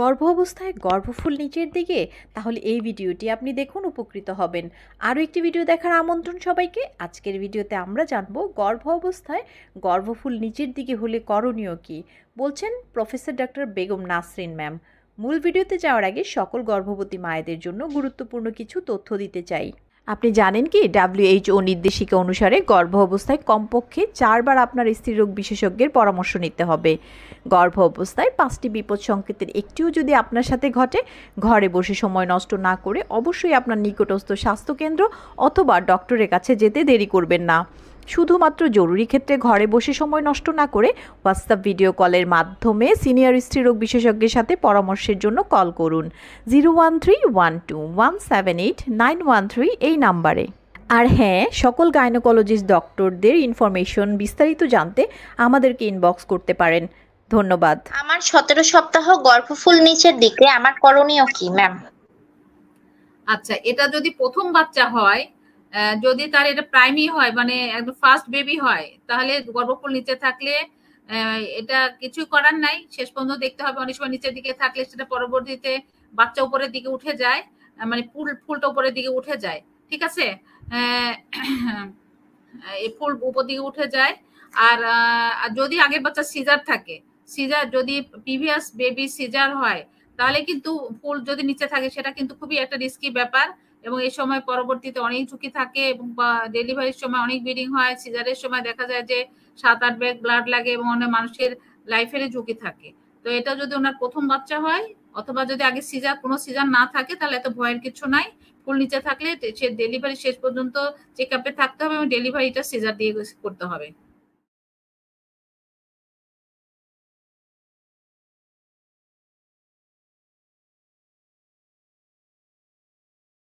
গর্ভ অবস্থায় গর্ভফুল নিচের দিকে তাহলে এই ভিডিওটি আপনি দেখুন উপকৃত হবেন আরও একটি ভিডিও দেখার আমন্ত্রণ সবাইকে আজকের ভিডিওতে আমরা জানব গর্ভ অবস্থায় গর্ভফুল নিচের দিকে হলে করণীয় কি বলছেন professor doctor Begum Nasrin ma'am মূল ভিডিওতে যাওয়ার আগে সকল গর্ভবতী মায়েদের জন্য গুরুত্বপূর্ণ কিছু তথ্য দিতে চাই আপনি জানেন কি ডাব্লিউএইচও নির্দেশিকা অনুসারে গর্ভ অবস্থায় কমপক্ষে চারবার আপনার স্ত্রীরোগ বিশেষজ্ঞের পরামর্শ নিতে হবে গর্ভ অবস্থায় পাঁচটি বিপদ সংকেতের একটিও যদি আপনার সাথে ঘটে ঘরে বসে সময় নষ্ট না করে অবশ্যই আপনার নিকটস্থ স্বাস্থ্যকেন্দ্র অথবা ডক্টরের কাছে যেতে দেরি করবেন না শুধুমাত্র জরুরি ক্ষেত্রে ঘরে বসে সময় নষ্ট না করে হোয়াটসঅ্যাপ ভিডিও কলের মাধ্যমে সিনিয়র স্ত্রীরোগ বিশেষজ্ঞের সাথে পরামর্শের জন্য কল করুন zero one three one two one seven eight nine one three এই নাম্বারে আর হ্যাঁ সকল গাইনোকোলজিস্ট ডক্টরদের ইনফরমেশন বিস্তারিত জানতে আমাদেরকে ইনবক্স করতে পারেন ধন্যবাদ আমার সতেরো সপ্তাহ গর্ভফুল নিচের দিকে আমার করণীয় কি ম্যাম আচ্ছা এটা যদি প্রথম বাচ্চা হয় যদি তার এটা প্রাইমি হয় মানে একদম ফার্স্ট বেবি হয় তাহলে গর্ভফুল নিচে থাকলে এটা কিছু করার নাই শেষ পর্যন্ত দেখতে হবে অনেক সময় নিচের দিকে থাকলে সেটা পরবর্তীতে বাচ্চা উপরের দিকে উঠে যায় মানে ফুল ফুলটা উপরের দিকে উঠে যায় ঠিক আছে এই ফুল উপর দিকে উঠে যায় আর যদি আগের বাচ্চা সিজার থাকে সিজার যদি প্রিভিয়াস বেবি সিজার হয় তাহলে কিন্তু ফুল যদি নিচে থাকে সেটা কিন্তু খুবই একটা রিস্কি ব্যাপার এবং এই সময় পরবর্তীতে অনেক ঝুঁকি থাকে এবং ডেলিভারির সময় অনেক ব্লিডিং হয় সিজারের সময় দেখা যায় যে সাত আট ব্যাগ ব্লাড লাগে এবং অনেক মানুষের লাইফের ঝুঁকি থাকে তো এটা যদি ওনার প্রথম বাচ্চা হয় অথবা যদি আগে সিজার কোনো সিজার না থাকে তাহলে এত ভয়ের কিছু নাই ফুল নিচে থাকলে সে ডেলিভারি শেষ পর্যন্ত চেক আপে থাকতে হবে এবং ডেলিভারিটা সিজার দিয়ে করতে হবে